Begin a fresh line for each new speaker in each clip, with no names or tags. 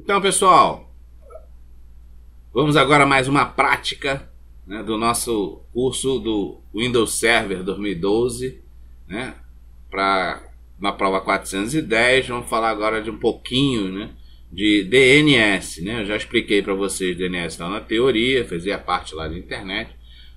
Então, pessoal, vamos agora a mais uma prática né, do nosso curso do Windows Server 2012, né, para na prova 410. Vamos falar agora de um pouquinho, né, de DNS, né? Eu já expliquei para vocês DNS lá na teoria, fazia parte lá da internet.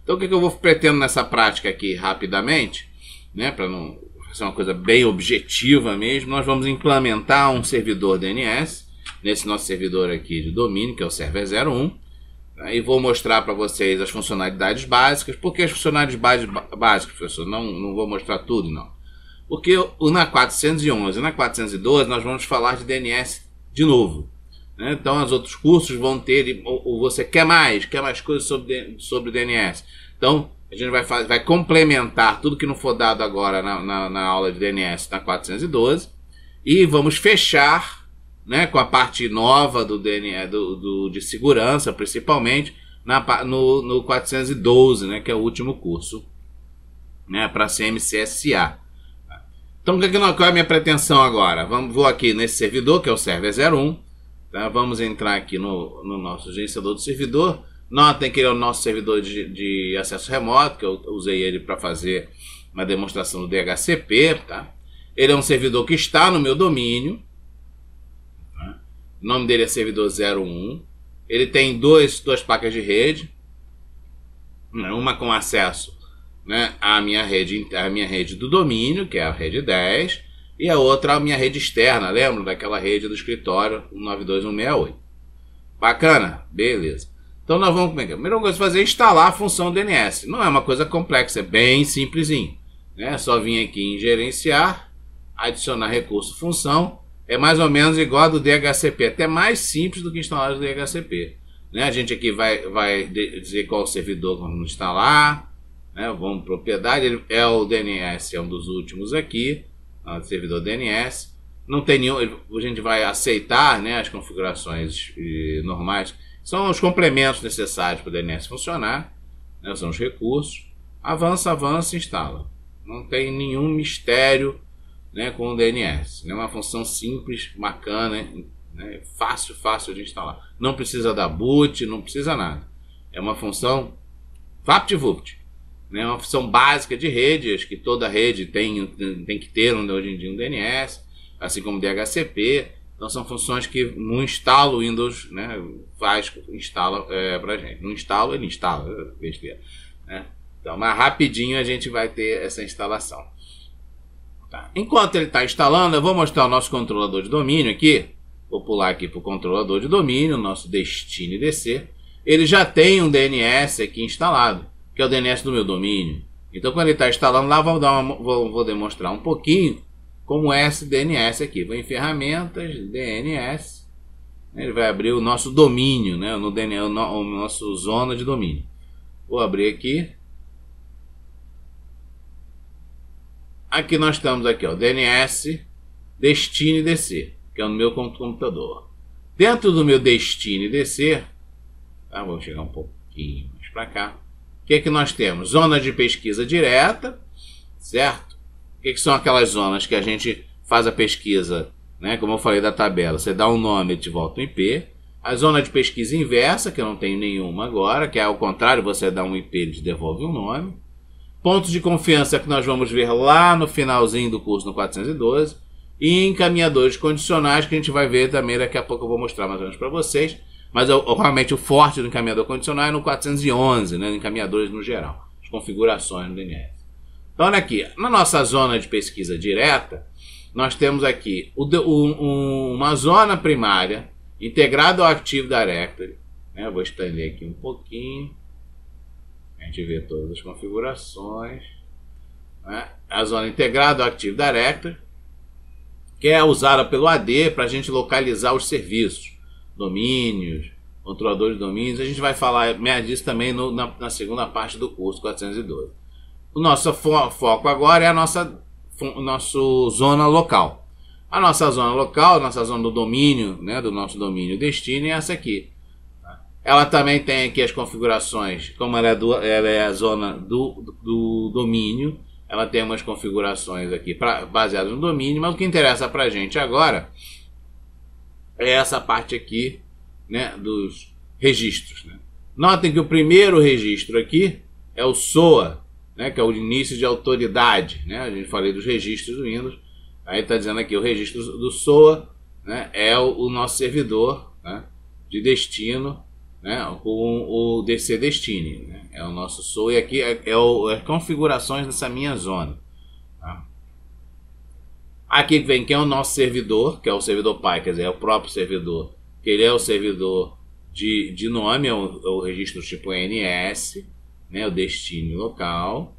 Então, o que, que eu vou pretendo nessa prática aqui rapidamente, né, para não ser uma coisa bem objetiva mesmo, nós vamos implementar um servidor DNS nesse nosso servidor aqui de domínio, que é o Server 01. Né? E vou mostrar para vocês as funcionalidades básicas. Por que as funcionalidades básicas, professor? Não, não vou mostrar tudo, não. Porque na 411 e na 412 nós vamos falar de DNS de novo. Né? Então, os outros cursos vão ter, ou, ou, você quer mais, quer mais coisas sobre, sobre DNS. Então, a gente vai, fazer, vai complementar tudo que não for dado agora na, na, na aula de DNS na 412 e vamos fechar né, com a parte nova do DNA do, do de segurança, principalmente na, no, no 412, né, que é o último curso né, para CMCSA. Então, é qual é a minha pretensão agora? Vamos, vou aqui nesse servidor, que é o Server 01. Tá? Vamos entrar aqui no, no nosso gerenciador do servidor. Notem que ele é o nosso servidor de, de acesso remoto, que eu usei ele para fazer uma demonstração do DHCP. Tá? Ele é um servidor que está no meu domínio. O nome dele é servidor 01. Ele tem dois, duas placas de rede. Né, uma com acesso né, à, minha rede, à minha rede do domínio, que é a rede 10. E a outra, a minha rede externa, lembra? Daquela rede do escritório 192168. Bacana? Beleza. Então nós vamos. É é? A primeira coisa a fazer é instalar a função DNS. Não é uma coisa complexa, é bem simplesinho. Né? É né? só vir aqui em gerenciar, adicionar recurso função é mais ou menos igual a do DHCP, é até mais simples do que instalar o DHCP. Né? A gente aqui vai, vai dizer qual servidor vamos instalar, né? vamos propriedade, ele é o DNS, é um dos últimos aqui, tá? o servidor DNS. Não tem nenhum, a gente vai aceitar né, as configurações normais, são os complementos necessários para o DNS funcionar, né? são os recursos. Avança, avança, instala. Não tem nenhum mistério né, com o DNS. É né? uma função simples, bacana, né, fácil, fácil de instalar. Não precisa dar boot, não precisa nada. É uma função VaptVupt. Né, uma função básica de rede, acho que toda rede tem, tem que ter um, hoje em dia um DNS, assim como DHCP. Então são funções que no instalo Windows né, faz, instala é, a gente. No instalo, ele instala, é besteira. Né? Então, mais rapidinho a gente vai ter essa instalação. Tá. Enquanto ele está instalando, eu vou mostrar o nosso controlador de domínio aqui. Vou pular aqui para o controlador de domínio, nosso Destiny DC. Ele já tem um DNS aqui instalado, que é o DNS do meu domínio. Então quando ele está instalando lá, vou, dar uma, vou, vou demonstrar um pouquinho como é esse DNS aqui. Vou em ferramentas, DNS. Né, ele vai abrir o nosso domínio, né? No DNS, o, no, o nosso zona de domínio. Vou abrir aqui Aqui nós estamos aqui, ó, DNS Destine DC, que é no meu computador. Dentro do meu Destine DC, tá, vou chegar um pouquinho mais para cá. O que é que nós temos? Zona de pesquisa direta, certo? O que, é que são aquelas zonas que a gente faz a pesquisa, né? Como eu falei da tabela, você dá um nome e te volta um IP. A zona de pesquisa inversa, que eu não tenho nenhuma agora, que é ao contrário, você dá um IP e te devolve um nome. Pontos de confiança que nós vamos ver lá no finalzinho do curso, no 412. E encaminhadores condicionais que a gente vai ver também daqui a pouco eu vou mostrar mais ou menos para vocês. Mas eu, realmente o forte do encaminhador condicional é no 411, né? Encaminhadores no geral, as configurações no DNS. Então, olha aqui, na nossa zona de pesquisa direta, nós temos aqui o, o, uma zona primária integrada ao Active Directory. Né? Eu vou estender aqui um pouquinho. A gente vê todas as configurações. Né? A zona integrada, Active Directory, que é usada pelo AD para a gente localizar os serviços, domínios, controladores de domínios. A gente vai falar mais disso também no, na, na, segunda parte do curso 412. O nosso fo foco agora é a nossa nosso zona local. A nossa zona local, nossa zona do domínio, né, do nosso domínio destino é essa aqui. Ela também tem aqui as configurações, como ela é, do, ela é a zona do, do domínio, ela tem umas configurações aqui pra, baseadas no domínio, mas o que interessa para a gente agora é essa parte aqui né, dos registros. Né? Notem que o primeiro registro aqui é o SOA, né, que é o início de autoridade. Né? A gente falei dos registros do Windows, aí está dizendo aqui o registro do SOA né, é o, o nosso servidor né, de destino né, com o DC Destiny. Né? É o nosso Soul e aqui é, é o, é as configurações dessa minha zona. Tá? Aqui vem quem é o nosso servidor, que é o servidor pai, quer dizer, é o próprio servidor. Que ele é o servidor de, de nome, é o, é o registro tipo NS, né, o destino local.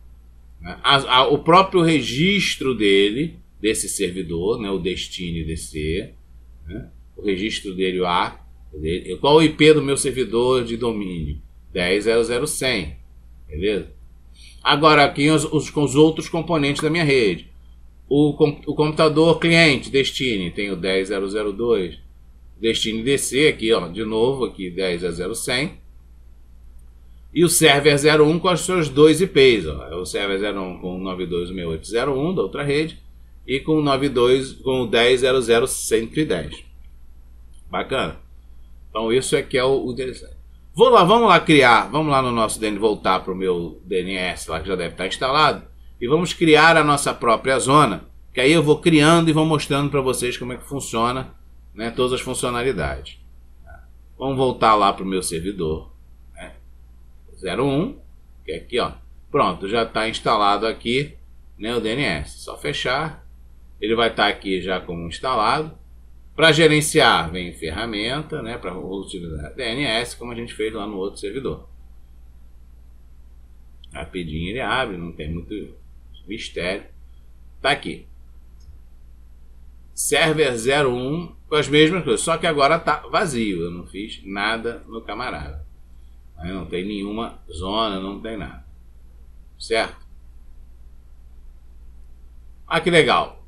Né? A, a, o próprio registro dele, desse servidor, né, o destino DC, né? o registro dele, o ARC, qual o IP do meu servidor de domínio? 10.0.0.100, beleza? Agora aqui os, os, com os outros componentes da minha rede. O, com, o computador cliente destine, tem o 10.0.0.2. Destine DC aqui, ó, de novo aqui 10.0.100. E o server 01 com os seus dois IPs, ó. É o server 01 com 92.6801 da outra rede e com 92 com 10.0.0.110. Bacana. Então isso é que é o, o interessante. Vou lá, vamos lá criar, vamos lá no nosso DNS, voltar para o meu DNS lá que já deve estar tá instalado e vamos criar a nossa própria zona, que aí eu vou criando e vou mostrando para vocês como é que funciona, né, todas as funcionalidades. Vamos voltar lá para o meu servidor, né, 01, que é aqui, ó. Pronto, já está instalado aqui né, o DNS. Só fechar, ele vai estar tá aqui já como instalado. Para gerenciar, vem ferramenta, né, para utilizar DNS, como a gente fez lá no outro servidor. Rapidinho ele abre, não tem muito mistério. Tá aqui. Server 01 com as mesmas coisas, só que agora tá vazio, eu não fiz nada no camarada. Aí não tem nenhuma zona, não tem nada. Certo? Ah, que legal.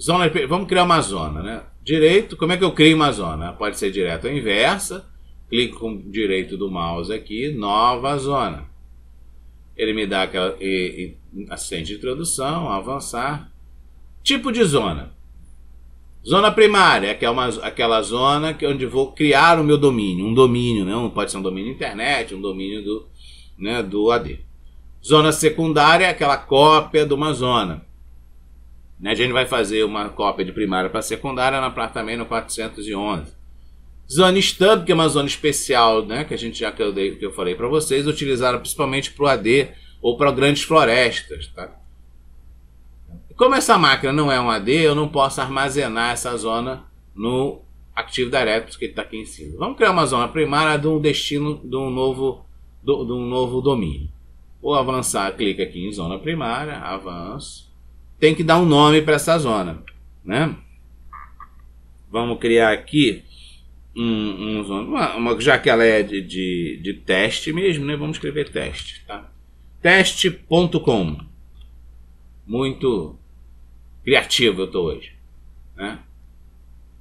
Zona, vamos criar uma zona, né? direito, como é que eu crio uma zona? Pode ser direta ou inversa. Clico com o direito do mouse aqui, nova zona. Ele me dá aquela e, assistente de introdução, avançar. Tipo de zona. Zona primária, que é uma, aquela zona que onde vou criar o meu domínio. Um domínio, né? pode ser um domínio internet, um domínio do, né, do AD. Zona secundária, é aquela cópia de uma zona. Né? A gente vai fazer uma cópia de primária para secundária na, também no 411. Zona Stub, que é uma zona especial, né, que a gente já que eu, dei, que eu falei para vocês, utilizaram principalmente para o AD ou para grandes florestas, tá? Como essa máquina não é um AD, eu não posso armazenar essa zona no Active Directory que está aqui em cima. Vamos criar uma zona primária de um destino de um novo, do, de um novo domínio. Vou avançar, clica aqui em zona primária, avanço tem que dar um nome para essa zona, né? Vamos criar aqui um, um uma, uma, já que ela é de, de, de, teste mesmo, né? Vamos escrever teste, tá? Teste.com Muito criativo eu tô hoje, né?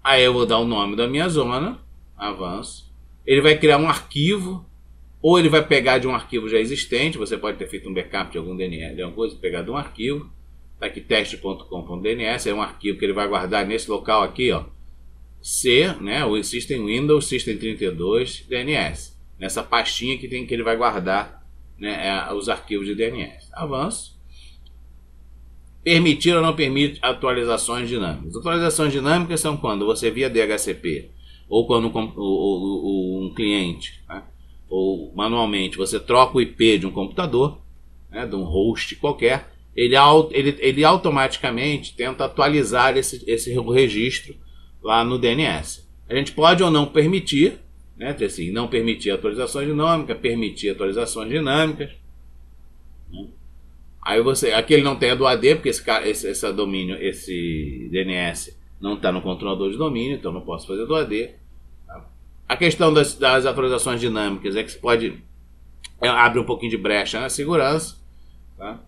Aí eu vou dar o nome da minha zona, avanço. Ele vai criar um arquivo ou ele vai pegar de um arquivo já existente, você pode ter feito um backup de algum DNL, de alguma coisa, pegar de um arquivo tactest.com.dns, é um arquivo que ele vai guardar nesse local aqui, ó, C, né, o System Windows, System 32, DNS, nessa pastinha que tem que ele vai guardar né, é, os arquivos de DNS. Avanço. Permitir ou não permite atualizações dinâmicas. Atualizações dinâmicas são quando você via DHCP ou quando um, um cliente, né, ou manualmente, você troca o IP de um computador, né, de um host qualquer, ele, ele, ele automaticamente tenta atualizar esse, esse registro lá no DNS. A gente pode ou não permitir, né, assim, não permitir atualizações dinâmicas, permitir atualizações dinâmicas. Né? Aí você, aqui ele não tem a do AD, porque esse, esse, esse domínio, esse DNS não está no controlador de domínio, então não posso fazer do AD. A questão das, das atualizações dinâmicas é que você pode é, abre um pouquinho de brecha na segurança, tá?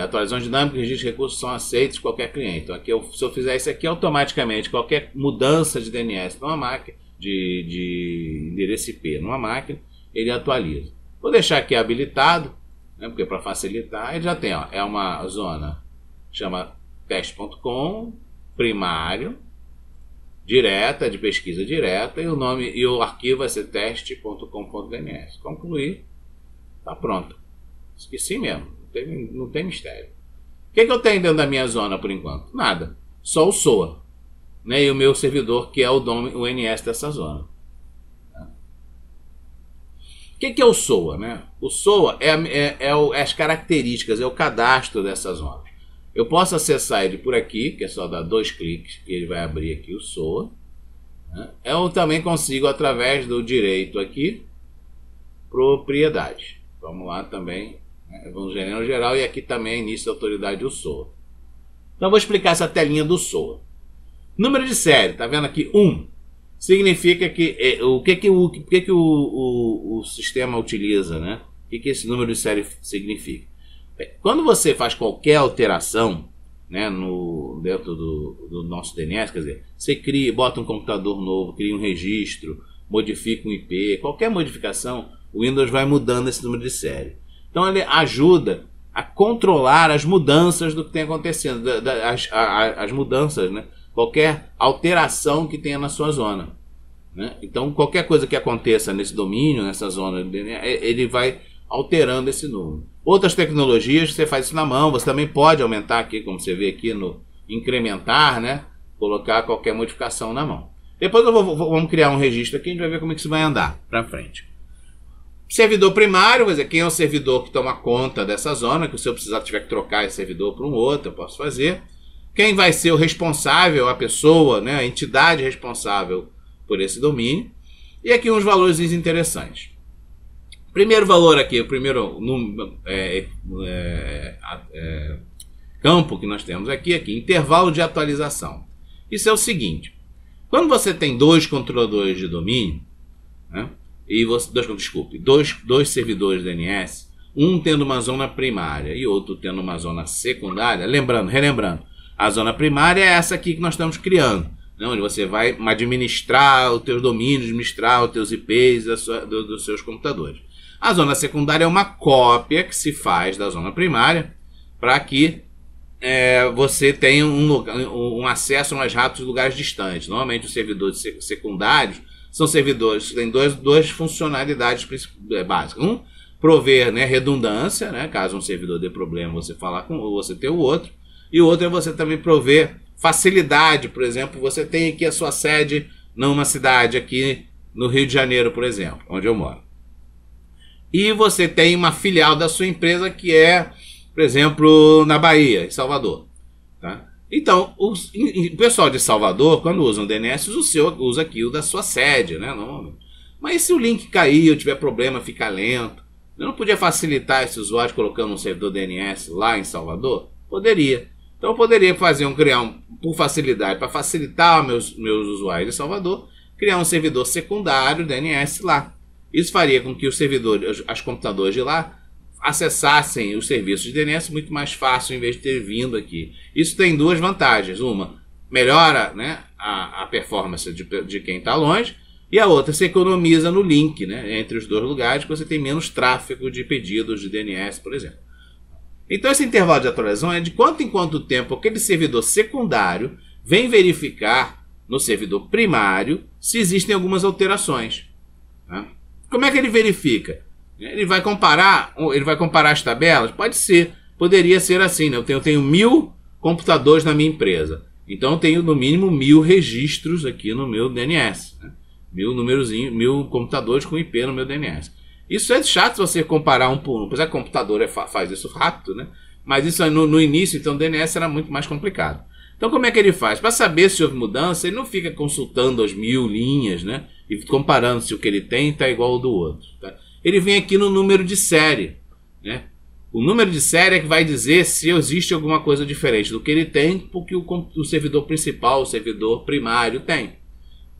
Atualizações dinâmicas, registros de recursos são aceitos qualquer cliente. Então, aqui eu, se eu fizer isso aqui, automaticamente qualquer mudança de DNS numa máquina, de, de endereço IP numa máquina, ele atualiza. Vou deixar aqui habilitado, né, porque para facilitar, ele já tem, ó, é uma zona, chama teste.com, primário, direta, de pesquisa direta, e o nome e o arquivo vai ser teste.com.dns. Concluir, está pronto. Esqueci mesmo tem, não tem mistério. O que, é que eu tenho dentro da minha zona por enquanto? Nada. Só o SOA. Né? E o meu servidor, que é o, dom, o NS dessa zona. Tá? O que, é que é o SOA? Né? O SOA é, é, é, o, é, as características, é o cadastro dessa zona. Eu posso acessar ele por aqui, que é só dar dois cliques, que ele vai abrir aqui o SOA. Né? Eu também consigo, através do direito aqui, propriedade. Vamos lá também, é, vamos né? no geral, e aqui também é início da autoridade do SOA. Então vou explicar essa telinha do SOA. Número de série, tá vendo aqui? 1. Um, significa que é, o que que, o, que, que o, o, o sistema utiliza, né? O que, que esse número de série significa? Quando você faz qualquer alteração né, no, dentro do, do nosso DNS, quer dizer, você cria, bota um computador novo, cria um registro, modifica um IP, qualquer modificação, o Windows vai mudando esse número de série. Então ele ajuda a controlar as mudanças do que tem acontecendo, da, da, as, a, as, mudanças, né? qualquer alteração que tenha na sua zona. Né? Então qualquer coisa que aconteça nesse domínio, nessa zona, né? ele vai alterando esse número. Outras tecnologias, você faz isso na mão, você também pode aumentar aqui, como você vê aqui no incrementar, né? colocar qualquer modificação na mão. Depois eu vou, vou, vamos criar um registro aqui, a gente vai ver como é que isso vai andar para frente. Servidor primário, quer dizer, quem é o servidor que toma conta dessa zona, que se eu precisar tiver que trocar esse servidor para um outro, eu posso fazer. Quem vai ser o responsável, a pessoa, né, a entidade responsável por esse domínio. E aqui uns valores interessantes. Primeiro valor aqui, o primeiro é, é, é, é, campo que nós temos aqui, aqui, intervalo de atualização. Isso é o seguinte, quando você tem dois controladores de domínio, né, e você, dois, desculpe, dois, dois servidores DNS, um tendo uma zona primária e outro tendo uma zona secundária, lembrando, relembrando, a zona primária é essa aqui que nós estamos criando, né, onde você vai administrar os teus domínios, administrar os teus IPs sua, do, dos seus computadores. A zona secundária é uma cópia que se faz da zona primária para que é, você tenha um, um acesso a rápido em lugares distantes. Normalmente os servidores secundários são servidores que têm duas funcionalidades é, básicas. Um, prover né, redundância, né, caso um servidor dê problema, você falar com você ter o outro. E o outro é você também prover facilidade, por exemplo, você tem aqui a sua sede numa cidade aqui no Rio de Janeiro, por exemplo, onde eu moro. E você tem uma filial da sua empresa que é, por exemplo, na Bahia, em Salvador. Então, os, o pessoal de Salvador, quando usa um DNS, o seu usa aqui o da sua sede, né? Não, mas se o link cair, eu tiver problema, fica lento. Eu não podia facilitar esse usuário colocando um servidor DNS lá em Salvador? Poderia. Então eu poderia fazer um criar um por facilidade para facilitar meus meus usuários de Salvador, criar um servidor secundário DNS lá. Isso faria com que os servidores, os, os computadores de lá acessassem os serviços de DNS muito mais fácil em vez de ter vindo aqui. Isso tem duas vantagens. Uma, melhora né, a, a performance de, de quem está longe, e a outra, se economiza no link né, entre os dois lugares, que você tem menos tráfego de pedidos de DNS, por exemplo. Então, esse intervalo de atualização é de quanto em quanto tempo aquele servidor secundário vem verificar no servidor primário se existem algumas alterações. Né? Como é que ele verifica? Ele vai comparar, ele vai comparar as tabelas? Pode ser, poderia ser assim, né? Eu tenho, eu tenho mil computadores na minha empresa, então eu tenho no mínimo mil registros aqui no meu DNS, né? mil numerozinho, mil computadores com IP no meu DNS. Isso é chato você comparar um por um, pois é, computador é, faz isso rápido, né? Mas isso no, no início, então o DNS era muito mais complicado. Então como é que ele faz? Para saber se houve mudança, ele não fica consultando as mil linhas, né? E comparando se o que ele tem está igual ao do outro. Tá? ele vem aqui no número de série. Né? O número de série é que vai dizer se existe alguma coisa diferente do que ele tem, porque o, o servidor principal, o servidor primário tem.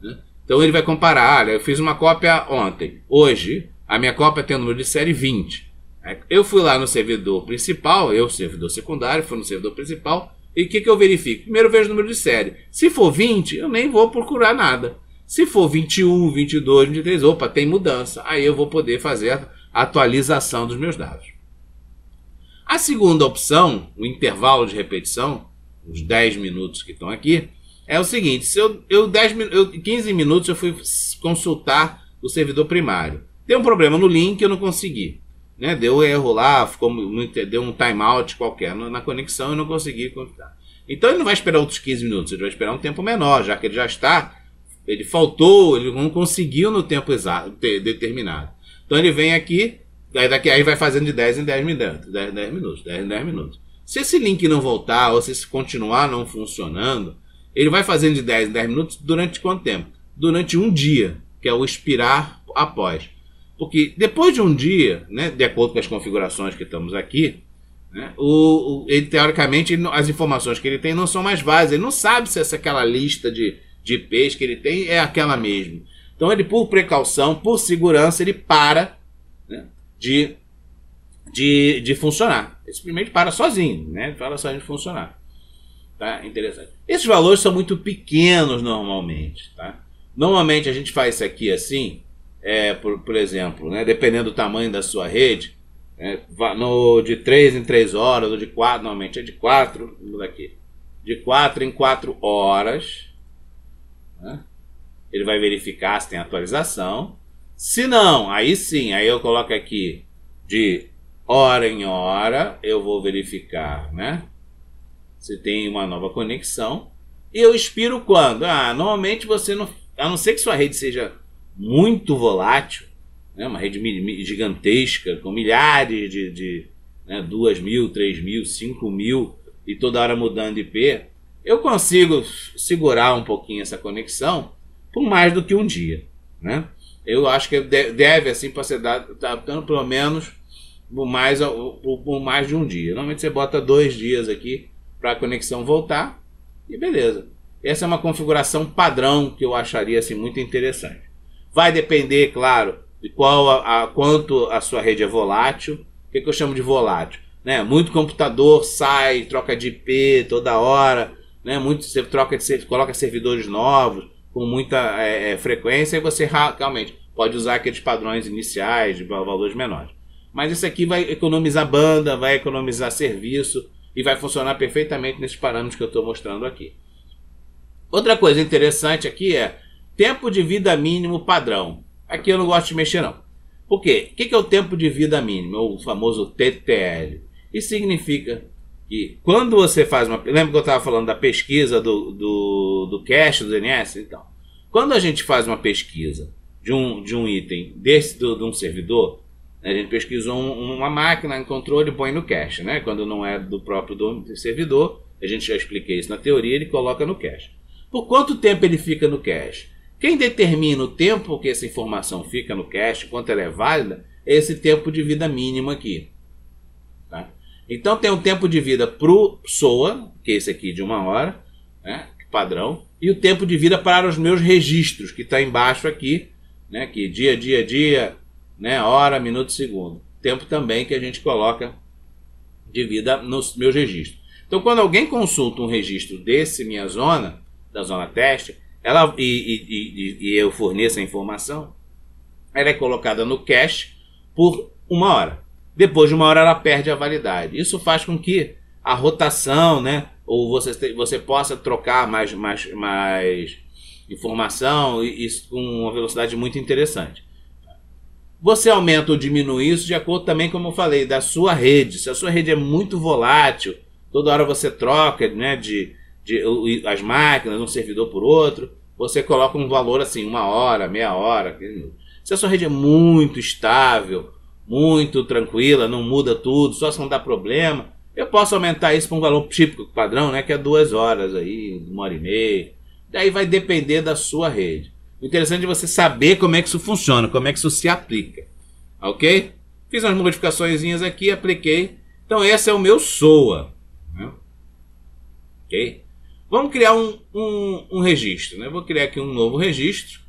Né? Então ele vai comparar, olha, eu fiz uma cópia ontem, hoje a minha cópia tem o número de série 20. É, eu fui lá no servidor principal, eu servidor secundário, fui no servidor principal, e o que, que eu verifico? Primeiro eu vejo o número de série. Se for 20, eu nem vou procurar nada. Se for 21, 22, 23, opa, tem mudança. Aí eu vou poder fazer a atualização dos meus dados. A segunda opção, o intervalo de repetição, os 10 minutos que estão aqui, é o seguinte: se eu, eu, 10, eu 15 minutos eu fui consultar o servidor primário. Deu um problema no link, eu não consegui. Né? Deu erro lá, ficou, deu um timeout qualquer na conexão e não consegui consultar. Então ele não vai esperar outros 15 minutos, ele vai esperar um tempo menor, já que ele já está ele faltou, ele não conseguiu no tempo exato, determinado. Então ele vem aqui, daí daqui, aí vai fazendo de 10 em 10 minutos, 10, 10 minutos, 10 em 10 minutos. Se esse link não voltar, ou se esse continuar não funcionando, ele vai fazendo de 10 em 10 minutos durante quanto tempo? Durante um dia, que é o expirar após. Porque depois de um dia, né, de acordo com as configurações que estamos aqui, né, o, o, ele teoricamente ele, as informações que ele tem não são mais válidas. Ele não sabe se essa aquela lista de de peixe que ele tem é aquela mesmo. Então ele, por precaução, por segurança, ele para né, de, de, de funcionar. Ele simplesmente para sozinho, né? para sozinho de funcionar. Tá? Interessante. Esses valores são muito pequenos normalmente, tá? Normalmente a gente faz isso aqui assim, é, por, por exemplo, né, dependendo do tamanho da sua rede, é, no, de 3 em 3 horas, ou de 4, normalmente é de 4, daqui, de 4 em 4 horas, né? Ele vai verificar se tem atualização. Se não, aí sim, aí eu coloco aqui de hora em hora, eu vou verificar, né? Se tem uma nova conexão. E eu expiro quando? Ah, normalmente você não. A não ser que sua rede seja muito volátil, né? uma rede gigantesca, com milhares de. de né? 2 mil, 3 mil, 5 mil e toda hora mudando de IP eu consigo segurar um pouquinho essa conexão por mais do que um dia, né? Eu acho que deve assim para ser adaptando pelo menos por mais, por mais de um dia. Normalmente você bota dois dias aqui para a conexão voltar e beleza. Essa é uma configuração padrão que eu acharia assim, muito interessante. Vai depender, claro, de qual a, a quanto a sua rede é volátil. O que, que eu chamo de volátil? Né? Muito computador sai, troca de IP toda hora né? Muito, você troca de, coloca servidores novos com muita é, é frequência e você realmente pode usar aqueles padrões iniciais de valores menores. Mas isso aqui vai economizar banda, vai economizar serviço e vai funcionar perfeitamente nesses parâmetros que eu estou mostrando aqui. Outra coisa interessante aqui é tempo de vida mínimo padrão. Aqui eu não gosto de mexer não. Por quê? O que é o tempo de vida mínimo, é o famoso TTL? Isso significa que quando você faz uma. Lembra que eu estava falando da pesquisa do, do, do cache do DNS? Então, quando a gente faz uma pesquisa de um, de um item desse do, de um servidor, a gente pesquisou um, uma máquina, encontrou, ele põe no cache, né? Quando não é do próprio do servidor, a gente já expliquei isso na teoria, ele coloca no cache. Por quanto tempo ele fica no cache? Quem determina o tempo que essa informação fica no cache, quanto ela é válida, é esse tempo de vida mínima aqui. Então tem um tempo de vida pro SOA, que é esse aqui de uma hora, né, padrão, e o tempo de vida para os meus registros, que está embaixo aqui, né, que dia, dia, dia, né, hora, minuto, segundo. Tempo também que a gente coloca de vida nos meus registros. Então quando alguém consulta um registro desse minha zona, da zona teste, ela, e, e, e, e eu forneço a informação, ela é colocada no cache por uma hora depois de uma hora ela perde a validade. Isso faz com que a rotação, né, ou você, você possa trocar mais, mais, mais informação e, isso com uma velocidade muito interessante. Você aumenta ou diminui isso de acordo também, como eu falei, da sua rede. Se a sua rede é muito volátil, toda hora você troca né, de, de as máquinas, um servidor por outro, você coloca um valor assim, uma hora, meia hora. Se a sua rede é muito estável, muito tranquila, não muda tudo, só se não dá problema. Eu posso aumentar isso para um valor típico padrão, né, que é duas horas aí, uma hora e meia. Daí vai depender da sua rede. O interessante é você saber como é que isso funciona, como é que isso se aplica. Ok? Fiz umas modificações aqui, apliquei. Então esse é o meu SOA. Né? Ok? Vamos criar um, um, um registro. Né? Vou criar aqui um novo registro.